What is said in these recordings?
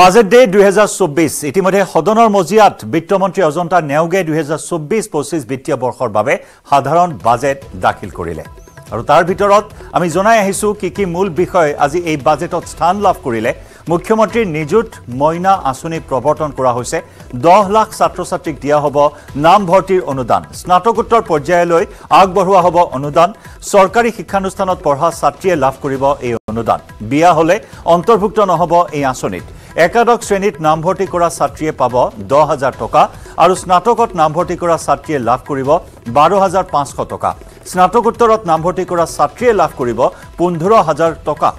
budget day দুহেজাৰ চৌব্বিছ ইতিমধ্যে সদনৰ মজিয়াত বিত্তমন্ত্ৰী অজন্তা নেওগে দুহেজাৰ চৌব্বিছ পঁচিছ বিত্তীয় বৰ্ষৰ বাবে সাধাৰণ বাজেট দাখিল কৰিলে আৰু তাৰ ভিতৰত আমি জনাই আহিছোঁ কি কি মূল বিষয় আজি এই বাজেটত স্থান লাভ কৰিলে মুখ্যমন্ত্ৰীৰ নিযুত মইনা আঁচনি প্ৰৱৰ্তন কৰা হৈছে দহ লাখ ছাত্ৰ ছাত্ৰীক দিয়া হ'ব নামভৰ্তিৰ অনুদান স্নাতকোত্তৰ পৰ্যায়লৈ আগবঢ়োৱা হ'ব অনুদান চৰকাৰী শিক্ষানুষ্ঠানত পঢ়া ছাত্ৰীয়ে লাভ কৰিব এই অনুদান বিয়া হ'লে অন্তৰ্ভুক্ত নহ'ব এই আঁচনিত একাদশ শ্ৰেণীত নামভৰ্তি কৰা ছাত্ৰীয়ে পাব দহ হাজাৰ টকা আৰু স্নাতকত নামভৰ্তি কৰা ছাত্ৰীয়ে লাভ কৰিব বাৰ হাজাৰ পাঁচশ টকা স্নাতকোত্তৰত নামভৰ্তি কৰা ছাত্ৰীয়ে লাভ কৰিব পোন্ধৰ হাজাৰ টকা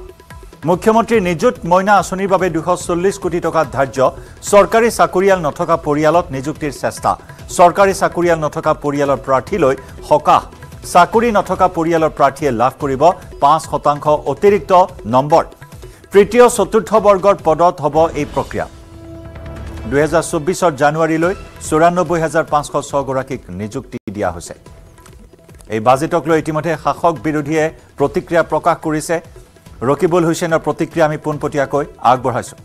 মুখ্যমন্ত্ৰী নিযুত মইনা আঁচনিৰ বাবে দুশ চল্লিছ কোটি টকা ধাৰ্য চৰকাৰী চাকৰিয়াল নথকা পৰিয়ালত নিযুক্তিৰ চেষ্টা চৰকাৰী চাকৰিয়াল নথকা পৰিয়ালৰ প্ৰাৰ্থী লৈ সকাহ চাকৰি নথকা পৰিয়ালৰ প্ৰাৰ্থীয়ে লাভ কৰিব পাঁচ শতাংশ অতিৰিক্ত নম্বৰ তৃতীয় চতুৰ্থ বৰ্গৰ পদত হ'ব এই প্ৰক্ৰিয়া দুহেজাৰ চৌবিছৰ জানুৱাৰীলৈ চৌৰান্নব্বৈ হাজাৰ পাঁচশ ছগৰাকীক নিযুক্তি দিয়া হৈছে এই বাজেটক লৈ ইতিমধ্যে শাসক বিৰোধীয়ে প্ৰতিক্ৰিয়া প্ৰকাশ কৰিছে ৰকিবুল হুছেইনৰ প্ৰতিক্ৰিয়া আমি পোনপটীয়াকৈ আগবঢ়াইছোঁ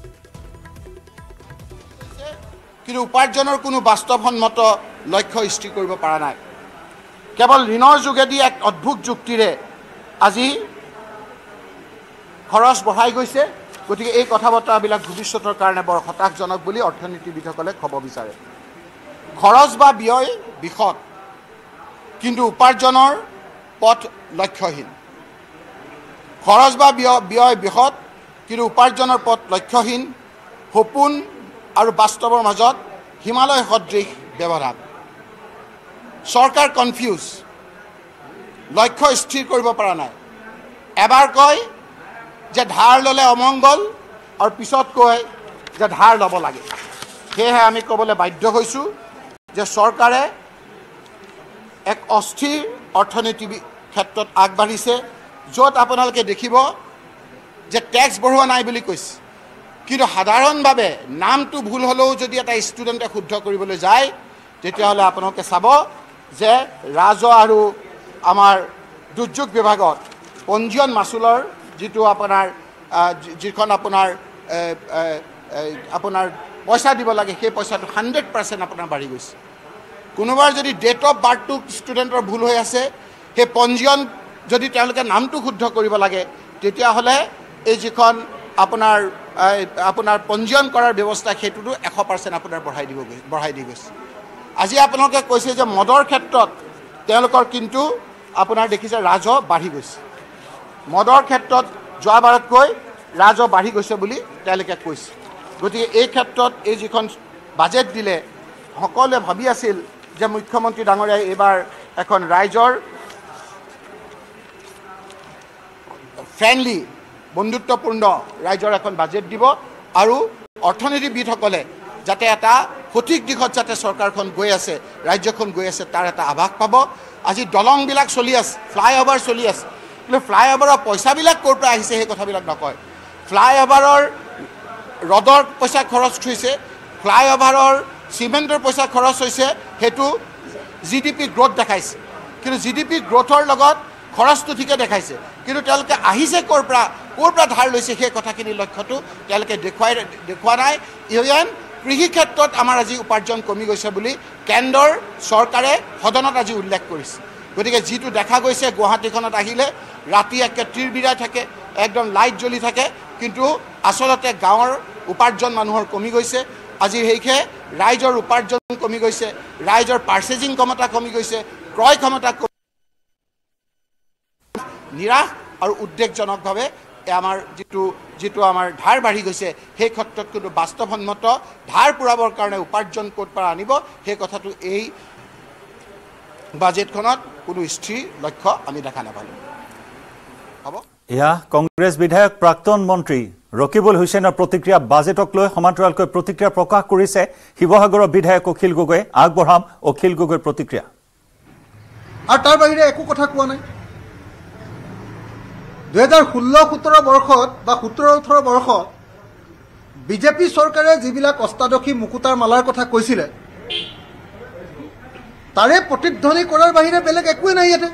কিন্তু উপাৰ্জনৰ কোনো বাস্তৱসন্মত লক্ষ্য সৃষ্টি কৰিব পৰা নাই কেৱল ঋণৰ যোগেদি এক অদ্ভুত যুক্তিৰে আজি খৰচ বঢ়াই গৈছে গতিকে এই কথা বতৰাবিলাক ভৱিষ্যতৰ কাৰণে বৰ হতাশজনক বুলি অৰ্থনীতিবিদসকলে ক'ব বিচাৰে খৰচ বা ব্যয় বিষদ কিন্তু উপাৰ্জনৰ পথ লক্ষ্যহীন খৰচ বা ব্যয় ব্যয় বৃহৎ কিন্তু উপাৰ্জনৰ পথ লক্ষ্যহীন সপোন আৰু বাস্তৱৰ মাজত হিমালয় সদৃশ ব্যৱধান চৰকাৰ কনফিউজ লক্ষ্য স্থিৰ কৰিব পৰা নাই এবাৰ কয় যে ধাৰ ল'লে অমংগল আৰু পিছত কয় যে ধাৰ ল'ব লাগে সেয়েহে আমি ক'বলৈ বাধ্য হৈছোঁ যে চৰকাৰে এক অস্থিৰ অৰ্থনীতি ক্ষেত্ৰত আগবাঢ়িছে য'ত আপোনালোকে দেখিব যে টেক্স বঢ়োৱা নাই বুলি কৈছে কিন্তু সাধাৰণভাৱে নামটো ভুল হ'লেও যদি এটা ষ্টুডেণ্টে শুদ্ধ কৰিবলৈ যায় তেতিয়াহ'লে আপোনালোকে চাব যে ৰাজহ আৰু আমাৰ দুৰ্যোগ বিভাগত পঞ্জীয়ন মাচুলৰ যিটো আপোনাৰ যিখন আপোনাৰ আপোনাৰ পইচা দিব লাগে সেই পইচাটো হাণ্ড্ৰেড পাৰ্চেণ্ট আপোনাৰ বাঢ়ি গৈছে কোনোবাৰ যদি ডেট অফ বাৰ্থটো ষ্টুডেণ্টৰ ভুল হৈ আছে সেই পঞ্জীয়ন যদি তেওঁলোকে নামটো শুদ্ধ কৰিব লাগে তেতিয়াহ'লে এই যিখন আপোনাৰ আপোনাৰ পঞ্জীয়ন কৰাৰ ব্যৱস্থা সেইটোতো এশ পাৰ্চেণ্ট আপোনাৰ বঢ়াই দিব গৈ বঢ়াই দি গৈছে আজি আপোনালোকে কৈছে যে মদৰ ক্ষেত্ৰত তেওঁলোকৰ কিন্তু আপোনাৰ দেখিছে ৰাজহ বাঢ়ি গৈছে মদৰ ক্ষেত্ৰত যোৱাবাৰতকৈ ৰাজহ বাঢ়ি গৈছে বুলি তেওঁলোকে কৈছে গতিকে এই ক্ষেত্ৰত এই যিখন বাজেট দিলে সকলোৱে ভাবি আছিল যে মুখ্যমন্ত্ৰী ডাঙৰীয়াই এইবাৰ এখন ৰাইজৰ ফ্ৰেণ্ডলি বন্ধুত্বপূৰ্ণ ৰাইজৰ এখন বাজেট দিব আৰু অৰ্থনীতিবিদসকলে যাতে এটা সঠিক দিশত যাতে চৰকাৰখন গৈ আছে ৰাজ্যখন গৈ আছে তাৰ এটা আভাস পাব আজি দলংবিলাক চলি আছে ফ্লাইঅভাৰ চলি আছে কিন্তু ফ্লাইঅভাৰৰ পইচাবিলাক ক'ৰ পৰা আহিছে সেই কথাবিলাক নকয় ফ্লাইঅভাৰৰ ৰদৰ পইচা খৰচ হৈছে ফ্লাইঅভাৰৰ চিমেণ্টৰ পইচা খৰচ হৈছে সেইটো জি ডি পি গ্ৰ'থ দেখাইছে কিন্তু জি ডি পি গ্ৰ'থৰ লগত খৰচটো ঠিকে দেখাইছে কিন্তু তেওঁলোকে আহিছে ক'ৰ পৰা ক'ৰ পৰা ধাৰ লৈছে সেই কথাখিনি লক্ষ্যটো তেওঁলোকে দেখুৱাই দেখুওৱা নাই ইউএন কৃষি ক্ষেত্ৰত আমাৰ আজি উপাৰ্জন কমি গৈছে বুলি কেন্দ্ৰৰ চৰকাৰে সদনত আজি উল্লেখ কৰিছে গতিকে যিটো দেখা গৈছে গুৱাহাটীখনত আহিলে ৰাতি একে তিৰবিৰাই থাকে একদম লাইট জ্বলি থাকে কিন্তু আচলতে গাঁৱৰ উপাৰ্জন মানুহৰ কমি গৈছে আজি সেয়েহে ৰাইজৰ উপাৰ্জন কমি গৈছে ৰাইজৰ পাৰ্চেজিং ক্ষমতা কমি গৈছে ক্ৰয় ক্ষমতা কমি নিৰাশ আৰু উদ্বেগজনকভাৱে আমাৰ যিটো যিটো আমাৰ ধাৰ বাঢ়ি গৈছে সেই ক্ষেত্ৰত কিন্তু বাস্তৱসন্মত ধাৰ পূৰাবৰ কাৰণে উপাৰ্জন ক'ত পৰা আনিব সেই কথাটো এই বাজেটখনত কোনো স্থিৰ লক্ষ্য আমি দেখা নাপালোঁ হ'ব এয়া কংগ্ৰেছ বিধায়ক প্ৰাক্তন মন্ত্ৰী ৰকিবুল হুছেইনৰ প্ৰতিক্ৰিয়া বাজেটক লৈ সমান্তৰালকৈ প্ৰতিক্ৰিয়া প্ৰকাশ কৰিছে শিৱসাগৰৰ বিধায়ক অখিল গগৈ আগবঢ়াম অখিল গগৈৰ প্ৰতিক্ৰিয়া আৰু তাৰ বাহিৰে একো কথা কোৱা নাই দুহেজাৰ ষোল্ল সোতৰ বৰ্ষত বা সোতৰ ওঠৰ বৰ্ষত বিজেপি চৰকাৰে যিবিলাক অষ্টাদশী মুকুতাৰ মালাৰ কথা কৈছিলে তাৰে প্ৰতিধ্বনি কৰাৰ বাহিৰে বেলেগ একোৱেই নাই ইয়াতে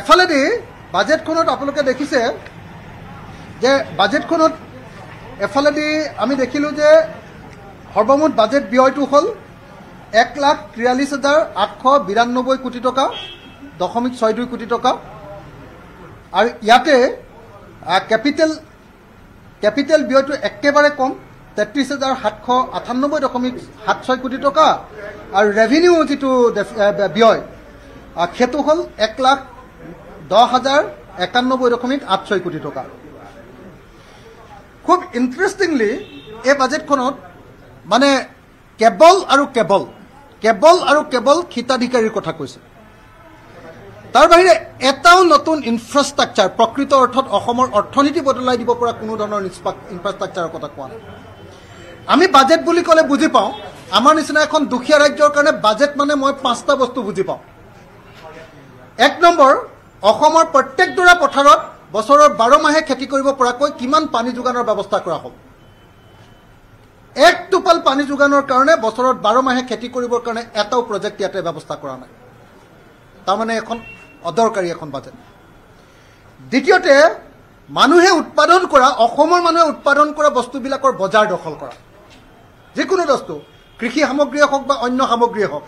এফালেদি বাজেটখনত আপোনালোকে দেখিছে যে বাজেটখনত এফালেদি আমি দেখিলোঁ যে সৰ্বমুঠ বাজেট ব্যয়টো হ'ল এক লাখ তিৰাল্লিছ হাজাৰ আঠশ বিৰান্নব্বৈ কোটি টকা দশমিক ছয় দুই কোটি টকা আৰু ইয়াতে কেপিটেল কেপিটেল ব্যয়টো একেবাৰে কম তেত্ৰিছ হাজাৰ সাতশ আঠানব্বৈ দশমিক সাত ছয় কোটি টকা আৰু ৰেভিনিউ যিটো ব্যয় সেইটো হ'ল এক লাখ দহ হাজাৰ একানব্বৈ দশমিক আঠ ছয় কোটি টকা খুব ইণ্টাৰেষ্টিংলি এই বাজেটখনত মানে কেৱল আৰু কেৱল কেৱল আৰু কেৱল হিতাধিকাৰীৰ কথা কৈছে তাৰ বাহিৰে এটাও নতুন ইনফ্ৰাষ্ট্ৰাকচাৰ প্ৰকৃত অৰ্থত অসমৰ অৰ্থনীতি বদলাই দিব পৰা কোনো ধৰণৰ ইনফ্ৰাষ্ট্ৰাকচাৰৰ কথা কোৱা নাই আমি বাজেট বুলি ক'লে বুজি পাওঁ আমাৰ নিচিনা এখন দুখীয়া ৰাজ্যৰ কাৰণে বাজেট মানে মই পাঁচটা বস্তু বুজি পাওঁ এক নম্বৰ অসমৰ প্ৰত্যেকডৰা পথাৰত বছৰৰ বাৰ মাহে খেতি কৰিব পৰাকৈ কিমান পানী যোগানৰ ব্যৱস্থা কৰা হ'ল এক টোপাল পানী যোগানৰ কাৰণে বছৰত বাৰ মাহে খেতি কৰিবৰ কাৰণে এটাও প্ৰজেক্ট ইয়াতে ব্যৱস্থা কৰা নাই তাৰমানে এখন অদৰকাৰী এখন বাজেট দ্বিতীয়তে মানুহে উৎপাদন কৰা অসমৰ মানুহে উৎপাদন কৰা বস্তুবিলাকৰ বজাৰ দখল কৰা যিকোনো বস্তু কৃষি সামগ্ৰীয়ে হওক বা অন্য সামগ্ৰীয়ে হওক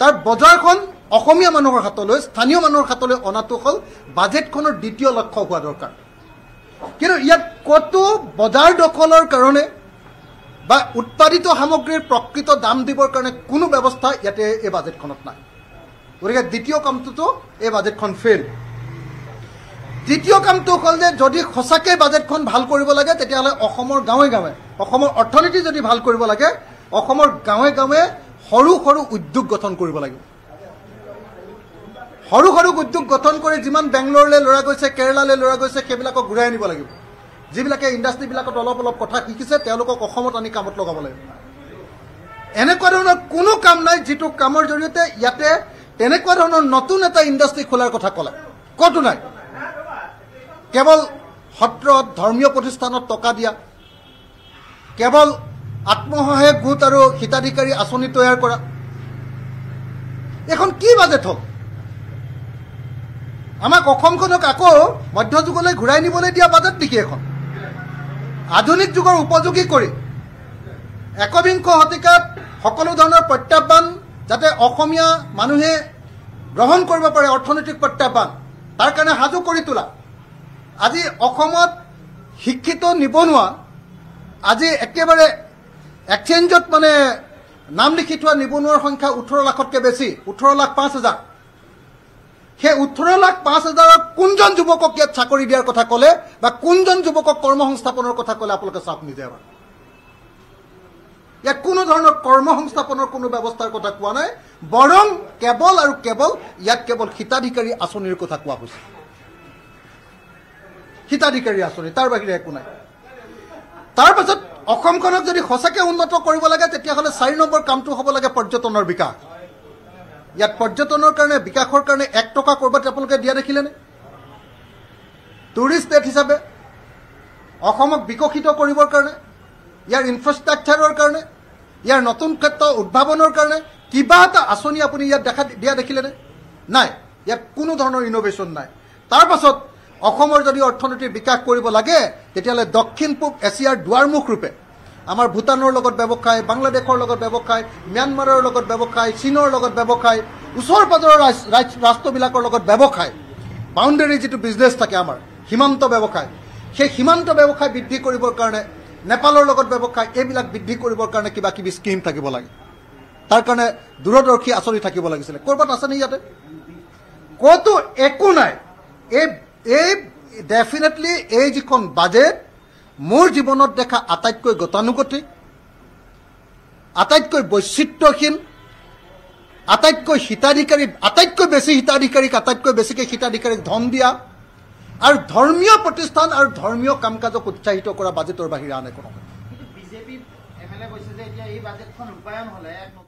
তাৰ বজাৰখন অসমীয়া মানুহৰ হাতলৈ স্থানীয় মানুহৰ হাতলৈ অনাটো হ'ল বাজেটখনৰ দ্বিতীয় লক্ষ্য হোৱা দৰকাৰ কিন্তু ইয়াত ক'তো বজাৰ দখলৰ কাৰণে বা উৎপাদিত সামগ্ৰীৰ প্ৰকৃত দাম দিবৰ কাৰণে কোনো ব্যৱস্থা ইয়াতে এই বাজেটখনত নাই গতিকে দ্বিতীয় কামটোতো এই বাজেটখন ফেইল দ্বিতীয় কামটো হ'ল যে যদি সঁচাকৈ বাজেটখন ভাল কৰিব লাগে তেতিয়াহ'লে অসমৰ গাঁৱে গাঁৱে অসমৰ অৰ্থনীতি যদি ভাল কৰিব লাগে অসমৰ গাঁৱে গাঁৱে সৰু সৰু উদ্যোগ গঠন কৰিব লাগিব সৰু সৰু উদ্যোগ গঠন কৰি যিমান বেংগলোৰলৈ ল'ৰা গৈছে কেৰেলালৈ ল'ৰা গৈছে সেইবিলাকক ঘূৰাই আনিব লাগিব যিবিলাকে ইণ্ডাষ্ট্ৰীবিলাকত অলপ অলপ কথা শিকিছে তেওঁলোকক অসমত আনি কামত লগাব লাগিব এনেকুৱা ধৰণৰ কোনো কাম নাই যিটো কামৰ জৰিয়তে ইয়াতে তেনেকুৱা ধৰণৰ নতুন এটা ইণ্ডাষ্ট্ৰী খোলাৰ কথা ক'লে ক'তো নাই কেৱল সত্ৰত ধৰ্মীয় প্ৰতিষ্ঠানত টকা দিয়া কেৱল আত্মসহায়ক গোট আৰু হিতাধিকাৰী আঁচনি তৈয়াৰ কৰা এইখন কি বাজেট হওক আমাক অসমখনক আকৌ মধ্যযুগলৈ ঘূৰাই নিবলৈ দিয়া বাজেট নেকি এখন আধুনিক যুগৰ উপযোগী কৰি একবিংশ শতিকাত সকলো ধৰণৰ প্ৰত্যাহ্বান যাতে অসমীয়া মানুহে গ্ৰহণ কৰিব পাৰে অৰ্থনৈতিক প্ৰত্যাহ্বান তাৰ কাৰণে সাজু কৰি তোলা আজি অসমত শিক্ষিত নিবনুৱা আজি একেবাৰে এক্সেঞ্জত মানে নাম লিখি থোৱা নিবনুৱাৰ সংখ্যা ওঠৰ লাখতকৈ বেছি ওঠৰ লাখ পাঁচ হাজাৰ সেই ওঠৰ লাখ পাঁচ হাজাৰৰ কোনজন যুৱকক ইয়াত চাকৰি দিয়াৰ কথা ক'লে বা কোনজন যুৱকক কৰ্ম সংস্থাপনৰ কথা ক'লে আপোনালোকে চাওক নিজে এবাৰ ইয়াত কোনো ধৰণৰ কৰ্ম সংস্থাপনৰ কোনো ব্যৱস্থাৰ কথা কোৱা নাই বৰং কেৱল আৰু কেৱল ইয়াত কেৱল হিতাধিকাৰী আঁচনিৰ কথা কোৱা হৈছে হিতাধিকাৰী আঁচনি তাৰ বাহিৰে একো নাই তাৰপাছত অসমখনক যদি সঁচাকৈ উন্নত কৰিব লাগে তেতিয়াহ'লে চাৰি নম্বৰ কামটো হ'ব লাগে পৰ্যটনৰ বিকাশ ইয়াত পৰ্যটনৰ কাৰণে বিকাশৰ কাৰণে এক টকা ক'ৰবাত আপোনালোকে দিয়া দেখিলেনে টুৰিষ্ট প্লেট হিচাপে অসমক বিকশিত কৰিবৰ কাৰণে ইয়াৰ ইনফ্ৰাষ্ট্ৰাকচাৰৰ কাৰণে ইয়াৰ নতুন ক্ষেত্ৰ উদ্ভাৱনৰ কাৰণে কিবা এটা আঁচনি আপুনি ইয়াত দেখা দিয়া দেখিলেনে নাই ইয়াত কোনো ধৰণৰ ইন'ভেশ্যন নাই তাৰপাছত অসমৰ যদি অৰ্থনীতিৰ বিকাশ কৰিব লাগে তেতিয়াহ'লে দক্ষিণ পূব এছিয়াৰ দুৱাৰমুখৰূপে আমাৰ ভূটানৰ লগত ব্যৱসায় বাংলাদেশৰ লগত ব্যৱসায় ম্যানমাৰৰ লগত ব্যৱসায় চীনৰ লগত ব্যৱসায় ওচৰ পাজৰৰ ৰাষ্ট্ৰবিলাকৰ লগত ব্যৱসায় বাউণ্ডেৰী যিটো বিজনেছ থাকে আমাৰ সীমান্ত ব্যৱসায় সেই সীমান্ত ব্যৱসায় বৃদ্ধি কৰিবৰ কাৰণে নেপালৰ লগত ব্যৱসায় এইবিলাক বৃদ্ধি কৰিবৰ কাৰণে কিবা কিবি স্কিম থাকিব লাগে তাৰ কাৰণে দূৰদৰ্শী আঁচনি থাকিব লাগিছিলে ক'ৰবাত আছে নেকি ইয়াতে ক'তো একো নাই এই এই ডেফিনেটলি এই যিখন বাজেট মোৰ জীৱনত দেখা আটাইতকৈ গতানুগতিক আটাইতকৈ বৈচিত্ৰহীন আটাইতকৈ হিতাধিকাৰী আটাইতকৈ বেছি হিতাধিকাৰীক আটাইতকৈ বেছিকৈ হিতাধিকাৰীক ধন দিয়া আৰু ধৰ্মীয় প্ৰতিষ্ঠান আৰু ধৰ্মীয় কাম কাজক উৎসাহিত কৰা বাজেটৰ বাহিৰে আন একো নহয় বিজেপি